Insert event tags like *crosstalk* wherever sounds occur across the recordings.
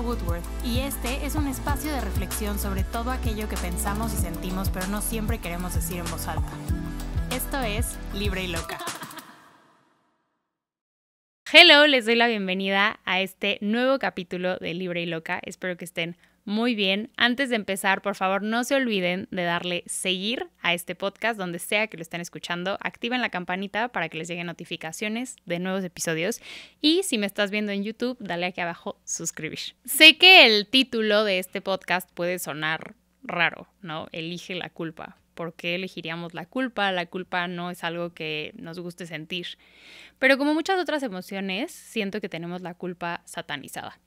Woodworth y este es un espacio de reflexión sobre todo aquello que pensamos y sentimos pero no siempre queremos decir en voz alta. Esto es Libre y Loca. Hello, les doy la bienvenida a este nuevo capítulo de Libre y Loca. Espero que estén muy bien. Antes de empezar, por favor, no se olviden de darle seguir a este podcast, donde sea que lo estén escuchando. Activen la campanita para que les lleguen notificaciones de nuevos episodios. Y si me estás viendo en YouTube, dale aquí abajo suscribir. Sé que el título de este podcast puede sonar raro, ¿no? Elige la culpa. ¿Por qué elegiríamos la culpa? La culpa no es algo que nos guste sentir. Pero como muchas otras emociones, siento que tenemos la culpa satanizada.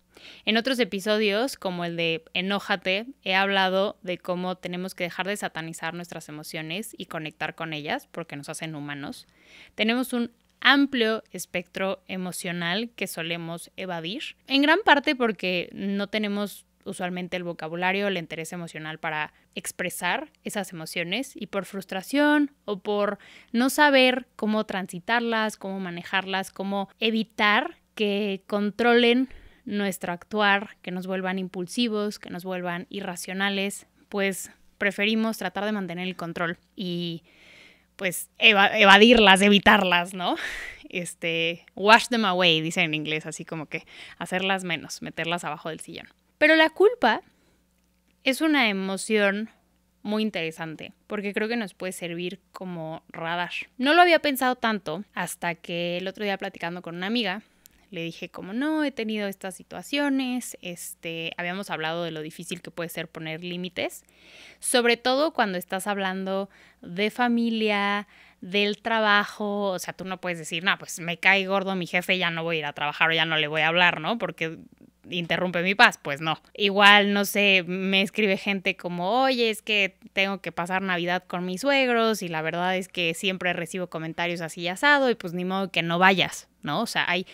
En otros episodios, como el de Enójate, he hablado de cómo tenemos que dejar de satanizar nuestras emociones y conectar con ellas porque nos hacen humanos. Tenemos un amplio espectro emocional que solemos evadir, en gran parte porque no tenemos usualmente el vocabulario, o el interés emocional para expresar esas emociones y por frustración o por no saber cómo transitarlas, cómo manejarlas, cómo evitar que controlen nuestro actuar, que nos vuelvan impulsivos, que nos vuelvan irracionales, pues preferimos tratar de mantener el control y pues evadirlas, evitarlas, ¿no? *laughs* Este, wash them away, dice en inglés, así como que hacerlas menos, meterlas abajo del sillón. Pero la culpa es una emoción muy interesante, porque creo que nos puede servir como radar. No lo había pensado tanto hasta que el otro día platicando con una amiga, le dije como, no, he tenido estas situaciones, este, habíamos hablado de lo difícil que puede ser poner límites, sobre todo cuando estás hablando de familia, del trabajo, o sea, tú no puedes decir, no, pues me cae gordo mi jefe, ya no voy a ir a trabajar o ya no le voy a hablar, ¿no? Porque interrumpe mi paz, pues no. Igual, no sé, me escribe gente como, oye, es que tengo que pasar Navidad con mis suegros y la verdad es que siempre recibo comentarios así asado y pues ni modo que no vayas, ¿no? O sea, hay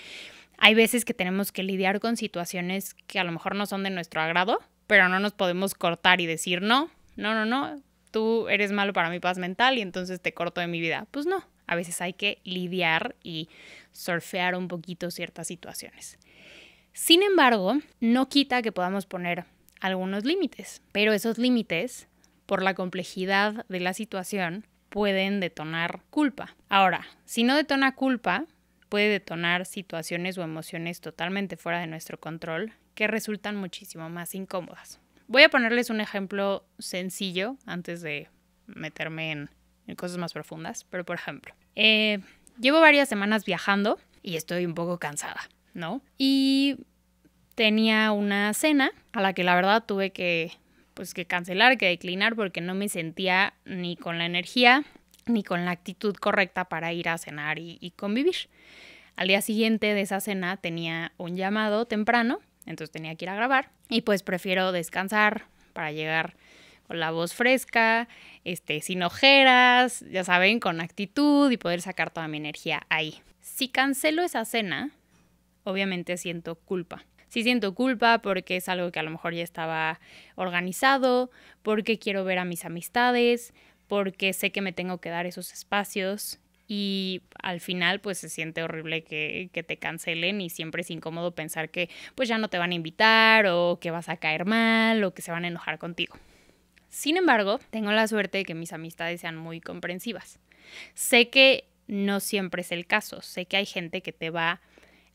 hay veces que tenemos que lidiar con situaciones que a lo mejor no son de nuestro agrado, pero no nos podemos cortar y decir, no, no, no, no, tú eres malo para mi paz mental y entonces te corto de mi vida. Pues no, a veces hay que lidiar y surfear un poquito ciertas situaciones. Sin embargo, no quita que podamos poner algunos límites, pero esos límites, por la complejidad de la situación, pueden detonar culpa. Ahora, si no detona culpa, puede detonar situaciones o emociones totalmente fuera de nuestro control que resultan muchísimo más incómodas. Voy a ponerles un ejemplo sencillo antes de meterme en, cosas más profundas, pero por ejemplo, eh, llevo varias semanas viajando y estoy un poco cansada, ¿no? Y tenía una cena a la que la verdad tuve que pues que cancelar, que declinar porque no me sentía ni con la energía ni con la actitud correcta para ir a cenar y, convivir. Al día siguiente de esa cena tenía un llamado temprano, entonces tenía que ir a grabar y pues prefiero descansar para llegar con la voz fresca, este, sin ojeras, ya saben, con actitud y poder sacar toda mi energía ahí. Si cancelo esa cena, obviamente siento culpa. Si siento culpa porque es algo que a lo mejor ya estaba organizado, porque quiero ver a mis amistades, porque sé que me tengo que dar esos espacios y al final pues se siente horrible que, te cancelen y siempre es incómodo pensar que pues ya no te van a invitar o que vas a caer mal o que se van a enojar contigo. Sin embargo, tengo la suerte de que mis amistades sean muy comprensivas. Sé que no siempre es el caso, sé que hay gente que te va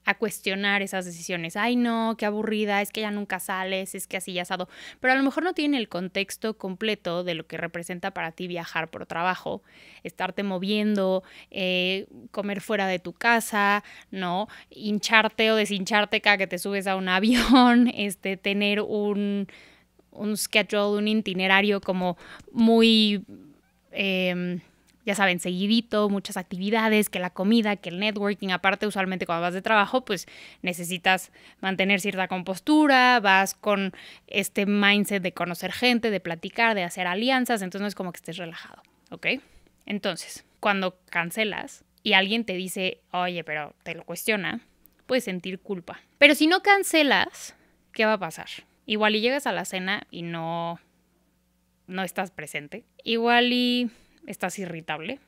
a cuestionar esas decisiones. Ay, no, qué aburrida, es que ya nunca sales, es que así ya asado. Pero a lo mejor no tiene el contexto completo de lo que representa para ti viajar por trabajo, estarte moviendo, eh, comer fuera de tu casa, ¿no? Hincharte o deshincharte cada que te subes a un *laughs* avión, este, tener un, un schedule, un itinerario como muy. Em, ya saben, seguidito, muchas actividades, que la comida, que el networking, aparte usualmente cuando vas de trabajo, pues necesitas mantener cierta compostura, vas con este mindset de conocer gente, de platicar, de hacer alianzas, entonces no es como que estés relajado, ¿ok? Entonces, cuando cancelas y alguien te dice, oye, pero te lo cuestiona, puedes sentir culpa. Pero si no cancelas, ¿qué va a pasar? Igual y llegas a la cena y no, no estás presente. Igual y estás irritable.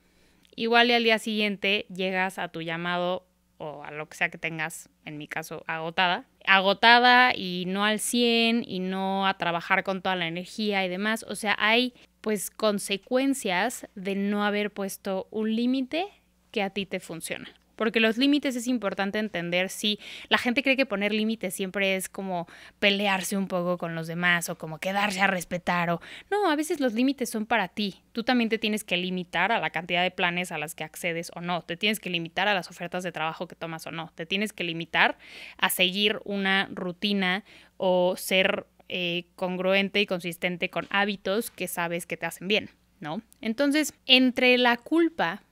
Igual y al día siguiente llegas a tu llamado o a lo que sea que tengas, en mi caso, agotada. Agotada y no al 100 y no a trabajar con toda la energía y demás. O sea, hay pues consecuencias de no haber puesto un límite que a ti te funciona. Porque los límites es importante entender si la gente cree que poner límites siempre es como pelearse un poco con los demás o como quedarse a respetar o no, a veces los límites son para ti. Tú también te tienes que limitar a la cantidad de planes a las que accedes o no, te tienes que limitar a las ofertas de trabajo que tomas o no, te tienes que limitar a seguir una rutina o ser eh, congruente y consistente con hábitos que sabes que te hacen bien, ¿no? Entonces, entre la culpa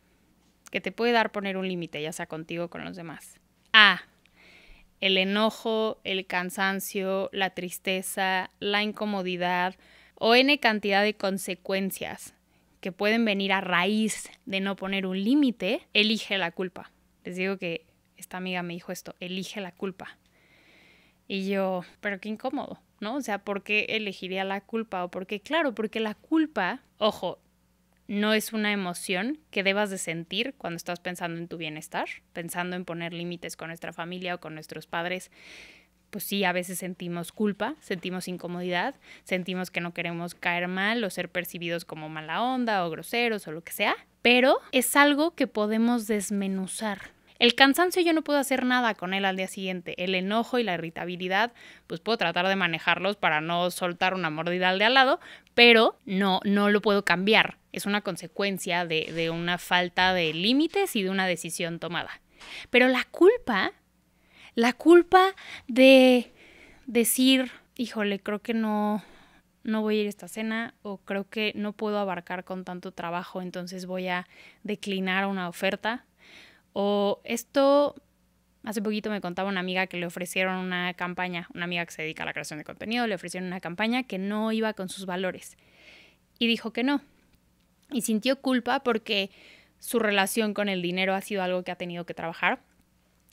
que te puede dar poner un límite, ya sea contigo o con los demás. A. El enojo, el cansancio, la tristeza, la incomodidad o N cantidad de consecuencias que pueden venir a raíz de no poner un límite, elige la culpa. Les digo que esta amiga me dijo esto, elige la culpa. Y yo, pero qué incómodo, ¿no? O sea, ¿por qué elegiría la culpa? O porque, claro, porque la culpa, ojo, no es una emoción que debas de sentir cuando estás pensando en tu bienestar, pensando en poner límites con nuestra familia o con nuestros padres. Pues sí, a veces sentimos culpa, sentimos incomodidad, sentimos que no queremos caer mal o ser percibidos como mala onda o groseros o lo que sea, pero es algo que podemos desmenuzar, el cansancio yo no puedo hacer nada con él al día siguiente. El enojo y la irritabilidad, pues puedo tratar de manejarlos para no soltar una mordida al de al lado, pero no, no lo puedo cambiar es una consecuencia de, una falta de límites y de una decisión tomada. Pero la culpa, la culpa de decir, híjole, creo que no, no voy a ir a esta cena o creo que no puedo abarcar con tanto trabajo, entonces voy a declinar una oferta. O esto, hace poquito me contaba una amiga que le ofrecieron una campaña, una amiga que se dedica a la creación de contenido, le ofrecieron una campaña que no iba con sus valores. Y dijo que no, y sintió culpa porque su relación con el dinero ha sido algo que ha tenido que trabajar.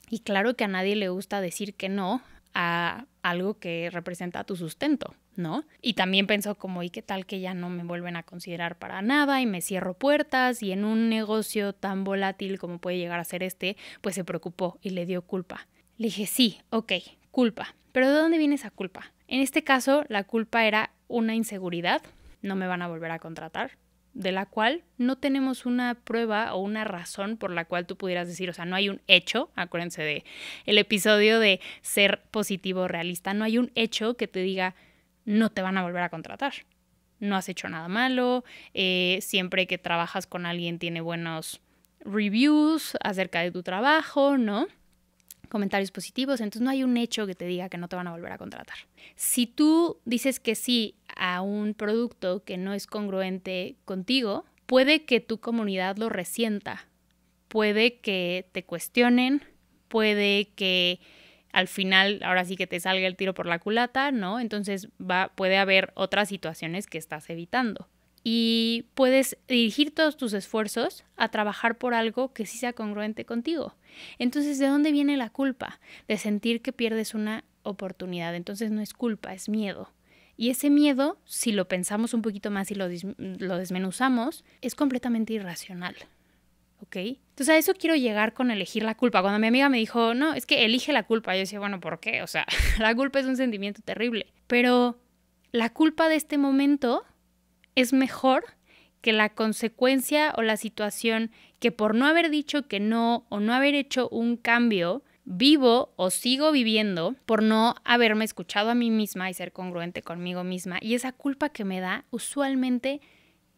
Y claro que a nadie le gusta decir que no a algo que representa tu sustento, ¿no? Y también pensó como, ¿y qué tal que ya no me vuelven a considerar para nada y me cierro puertas? Y en un negocio tan volátil como puede llegar a ser este, pues se preocupó y le dio culpa. Le dije, sí, ok, culpa. Pero ¿de dónde viene esa culpa? En este caso, la culpa era una inseguridad, no me van a volver a contratar, de la cual no tenemos una prueba o una razón por la cual tú pudieras decir, o sea, no hay un hecho, acuérdense de el episodio de ser positivo realista, no hay un hecho que te diga no te van a volver a contratar. No has hecho nada malo, eh, siempre que trabajas con alguien tiene buenos reviews acerca de tu trabajo, ¿no? comentarios positivos, entonces no hay un hecho que te diga que no te van a volver a contratar. Si tú dices que sí a un producto que no es congruente contigo, puede que tu comunidad lo resienta, puede que te cuestionen, puede que al final ahora sí que te salga el tiro por la culata, ¿no? Entonces va, puede haber otras situaciones que estás evitando y puedes dirigir todos tus esfuerzos a trabajar por algo que sí sea congruente contigo. Entonces, ¿de dónde viene la culpa? De sentir que pierdes una oportunidad. Entonces no es culpa, es miedo. Y ese miedo, si lo pensamos un poquito más y lo, desmenuzamos, es completamente irracional. ¿ok? Entonces a eso quiero llegar con elegir la culpa. Cuando mi amiga me dijo, no, es que elige la culpa, yo decía, bueno, ¿por qué? O sea, *laughs* la culpa es un sentimiento terrible. Pero la culpa de este momento es mejor que la consecuencia o la situación que por no haber dicho que no o no haber hecho un cambio, vivo o sigo viviendo por no haberme escuchado a mí misma y ser congruente conmigo misma. Y esa culpa que me da usualmente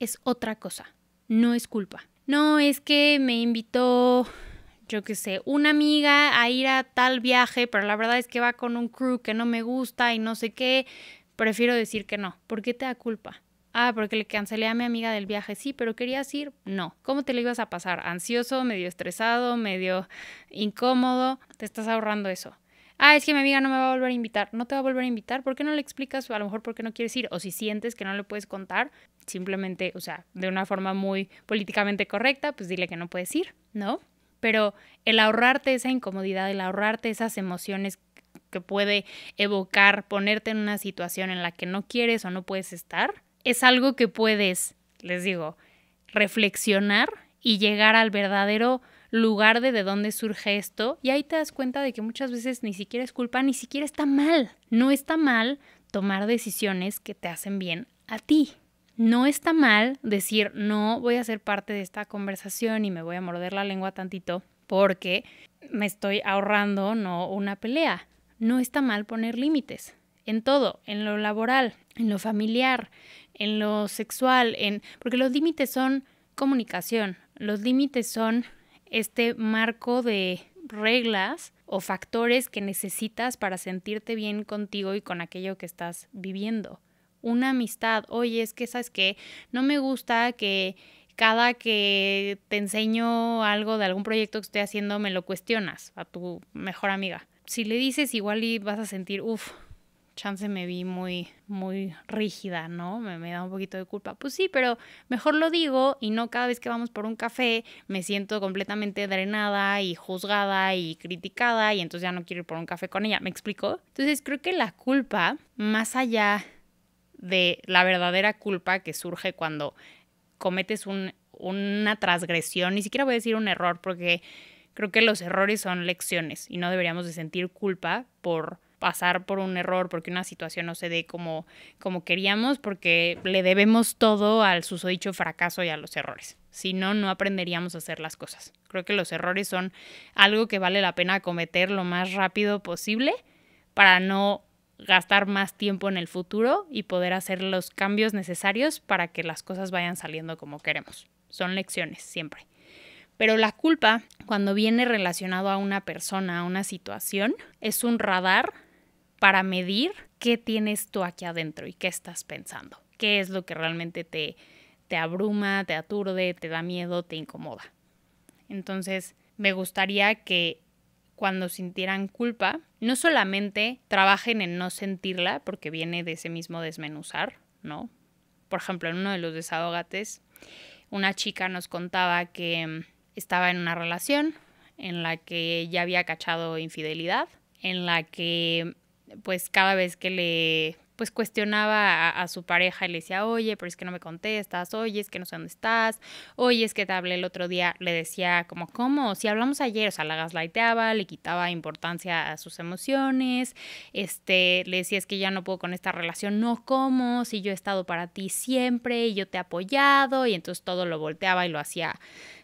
es otra cosa, no es culpa. No es que me invitó, yo qué sé, una amiga a ir a tal viaje, pero la verdad es que va con un crew que no me gusta y no sé qué. Prefiero decir que no. ¿Por qué te da culpa? Ah, porque le cancelé a mi amiga del viaje. Sí, pero querías ir. No. ¿Cómo te lo ibas a pasar? Ansioso, medio estresado, medio incómodo. Te estás ahorrando eso. Ah, es que mi amiga no me va a volver a invitar. No te va a volver a invitar. ¿Por qué no le explicas? A lo mejor porque no quieres ir. O si sientes que no le puedes contar, simplemente, o sea, de una forma muy políticamente correcta, pues dile que no puedes ir, ¿no? Pero el ahorrarte esa incomodidad, el ahorrarte esas emociones que puede evocar ponerte en una situación en la que no quieres o no puedes estar, es algo que puedes, les digo, reflexionar y llegar al verdadero lugar de de dónde surge esto y ahí te das cuenta de que muchas veces ni siquiera es culpa, ni siquiera está mal. No está mal tomar decisiones que te hacen bien a ti. No está mal decir, no voy a ser parte de esta conversación y me voy a morder la lengua tantito porque me estoy ahorrando no una pelea. No está mal poner límites en todo, en lo laboral, en lo familiar, en lo sexual, en porque los límites son comunicación, los límites son este marco de reglas o factores que necesitas para sentirte bien contigo y con aquello que estás viviendo. Una amistad, oye, es que sabes que no me gusta que cada que te enseño algo de algún proyecto que estoy haciendo me lo cuestionas a tu mejor amiga. Si le dices igual y vas a sentir, uff, chance me vi muy, muy rígida, ¿no? Me, me, da un poquito de culpa. Pues sí, pero mejor lo digo y no cada vez que vamos por un café me siento completamente drenada y juzgada y criticada y entonces ya no quiero ir por un café con ella. ¿Me explico? Entonces creo que la culpa, más allá de la verdadera culpa que surge cuando cometes una transgresión, ni siquiera voy a decir un error porque creo que los errores son lecciones y no deberíamos de sentir culpa por pasar por un error, porque una situación no se dé como, como queríamos, porque le debemos todo al susodicho fracaso y a los errores. Si no, no aprenderíamos a hacer las cosas. Creo que los errores son algo que vale la pena cometer lo más rápido posible para no gastar más tiempo en el futuro y poder hacer los cambios necesarios para que las cosas vayan saliendo como queremos. Son lecciones siempre. Pero la culpa, cuando viene relacionado a una persona, a una situación, es un radar para medir qué tienes tú aquí adentro y qué estás pensando, qué es lo que realmente te, te abruma, te aturde, te da miedo, te incomoda. Entonces, me gustaría que cuando sintieran culpa, no solamente trabajen en no sentirla, porque viene de ese mismo desmenuzar, ¿no? Por ejemplo, en uno de los desahogates, una chica nos contaba que estaba en una relación en la que ya había cachado infidelidad, en la que pues cada vez que le pues cuestionaba a, su pareja y le decía, oye, pero es que no me contestas, oye, es que no sé dónde estás, oye, es que te hablé el otro día, le decía como, ¿cómo? Si hablamos ayer, o sea, la gaslightaba, le quitaba importancia a sus emociones, este, le decía, es que ya no puedo con esta relación, no, ¿cómo? Si yo he estado para ti siempre y yo te he apoyado, y entonces todo lo volteaba y lo hacía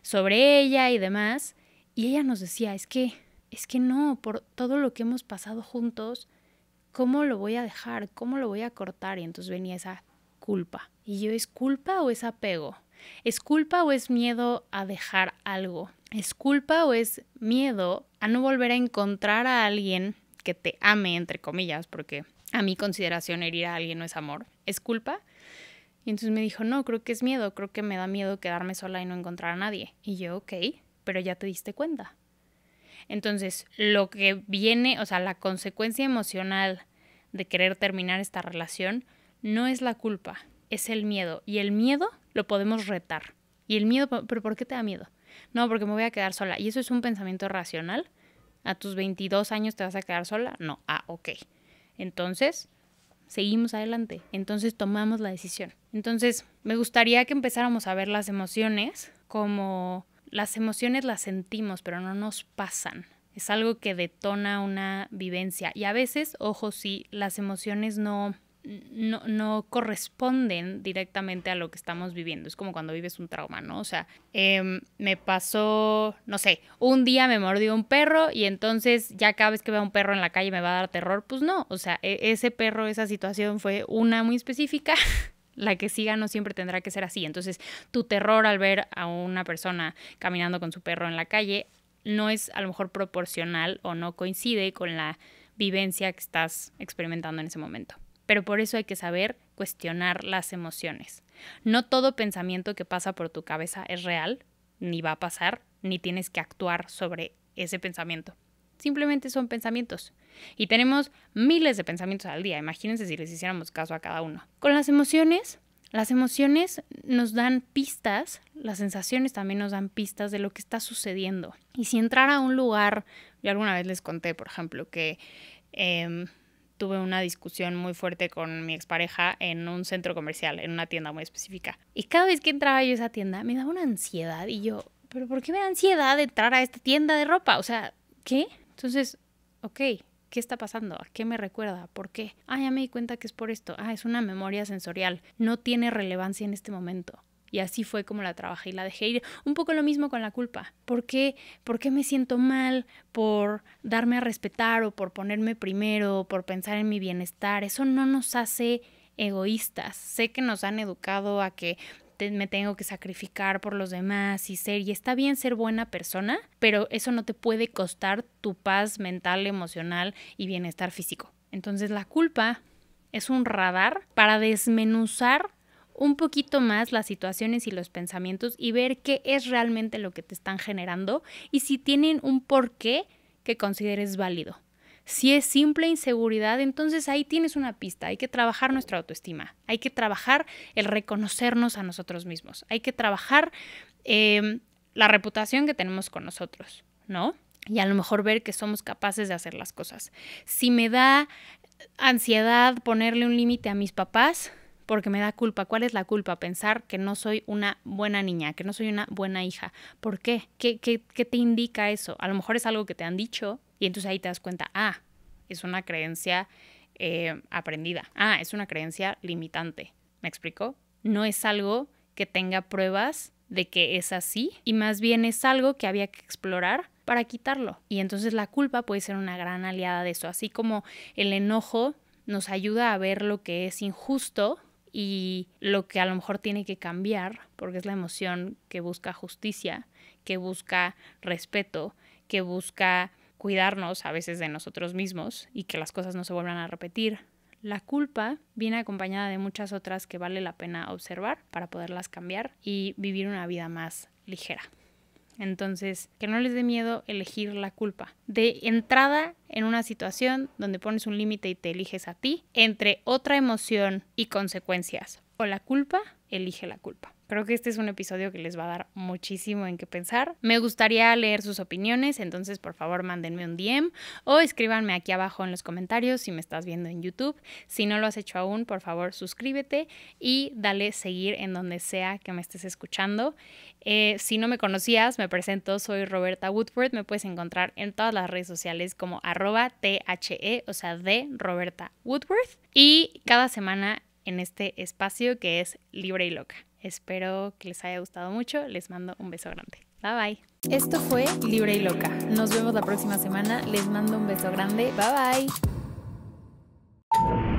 sobre ella y demás, y ella nos decía, es que, es que no, por todo lo que hemos pasado juntos, ¿Cómo lo voy a dejar? ¿Cómo lo voy a cortar? Y entonces venía esa culpa. Y yo, ¿es culpa o es apego? ¿Es culpa o es miedo a dejar algo? ¿Es culpa o es miedo a no volver a encontrar a alguien que te ame, entre comillas, porque a mi consideración herir a alguien no es amor, es culpa? Y entonces me dijo, no, creo que es miedo, creo que me da miedo quedarme sola y no encontrar a nadie. Y yo, ok, pero ya te diste cuenta. Entonces, lo que viene, o sea, la consecuencia emocional de querer terminar esta relación no es la culpa, es el miedo. Y el miedo lo podemos retar. Y el miedo, pero ¿por qué te da miedo? No, porque me voy a quedar sola. ¿Y eso es un pensamiento racional? ¿A tus 22 años te vas a quedar sola? No. Ah, ok. Entonces, seguimos adelante. Entonces tomamos la decisión. Entonces, me gustaría que empezáramos a ver las emociones como las emociones las sentimos, pero no nos pasan. Es algo que detona una vivencia. Y a veces, ojo, sí, las emociones no, no, corresponden directamente a lo que estamos viviendo. Es como cuando vives un trauma, ¿no? O sea, em, me pasó, no sé, un día me mordió un perro y entonces ya cada vez que veo un perro en la calle me va a dar terror. Pues no, o sea, e-, ese perro, esa situación fue una muy específica *laughs* la que siga no siempre tendrá que ser así. Entonces, tu terror al ver a una persona caminando con su perro en la calle no es a lo mejor proporcional o no coincide con la vivencia que estás experimentando en ese momento. Pero por eso hay que saber cuestionar las emociones. No todo pensamiento que pasa por tu cabeza es real, ni va a pasar, ni tienes que actuar sobre ese pensamiento simplemente son pensamientos. Y tenemos miles de pensamientos al día, imagínense si les hiciéramos caso a cada uno. Con las emociones, las emociones nos dan pistas, las sensaciones también nos dan pistas de lo que está sucediendo. Y si entrar a un lugar, yo alguna vez les conté, por ejemplo, que em, tuve una discusión muy fuerte con mi expareja en un centro comercial, en una tienda muy específica. Y cada vez que entraba yo a esa tienda me daba una ansiedad y yo, ¿pero por qué me da ansiedad entrar a esta tienda de ropa? O sea, ¿qué? Entonces, ok, ¿qué está pasando? ¿A qué me recuerda? ¿Por qué? Ah, ya me di cuenta que es por esto. Ah, es una memoria sensorial. No tiene relevancia en este momento. Y así fue como la trabajé y la dejé ir. Un poco lo mismo con la culpa. ¿Por qué? ¿Por qué me siento mal por darme a respetar o por ponerme primero, o por pensar en mi bienestar? Eso no nos hace egoístas. Sé que nos han educado a que me tengo que sacrificar por los demás y ser, y está bien ser buena persona, pero eso no te puede costar tu paz mental, emocional y bienestar físico. Entonces la culpa es un radar para desmenuzar un poquito más las situaciones y los pensamientos y ver qué es realmente lo que te están generando y si tienen un porqué que consideres válido. Si es simple inseguridad, entonces ahí tienes una pista. Hay que trabajar nuestra autoestima, hay que trabajar el reconocernos a nosotros mismos, hay que trabajar em, la reputación que tenemos con nosotros, ¿no? Y a lo mejor ver que somos capaces de hacer las cosas. Si me da ansiedad ponerle un límite a mis papás, porque me da culpa. ¿Cuál es la culpa? Pensar que no soy una buena niña, que no soy una buena hija. ¿Por qué? ¿Qué, qué, qué te indica eso? A lo mejor es algo que te han dicho y entonces ahí te das cuenta, ah, es una creencia eh, aprendida. Ah, es una creencia limitante. ¿Me explico? No es algo que tenga pruebas de que es así y más bien es algo que había que explorar para quitarlo. Y entonces la culpa puede ser una gran aliada de eso, así como el enojo nos ayuda a ver lo que es injusto y lo que a lo mejor tiene que cambiar, porque es la emoción que busca justicia, que busca respeto, que busca cuidarnos a veces de nosotros mismos y que las cosas no se vuelvan a repetir. La culpa viene acompañada de muchas otras que vale la pena observar para poderlas cambiar y vivir una vida más ligera. Entonces, que no les dé miedo elegir la culpa. De entrada en una situación donde pones un límite y te eliges a ti, entre otra emoción y consecuencias o la culpa, elige la culpa. Creo que este es un episodio que les va a dar muchísimo en qué pensar. Me gustaría leer sus opiniones, entonces por favor mándenme un DM o escríbanme aquí abajo en los comentarios si me estás viendo en YouTube. Si no lo has hecho aún, por favor suscríbete y dale seguir en donde sea que me estés escuchando. Eh, si no me conocías, me presento, soy Roberta Woodworth. Me puedes encontrar en todas las redes sociales como arroba THE, o sea, de Roberta Woodworth. Y cada semana en este espacio que es Libre y Loca. Espero que les haya gustado mucho. Les mando un beso grande. Bye bye. Esto fue Libre y Loca. Nos vemos la próxima semana. Les mando un beso grande. Bye bye.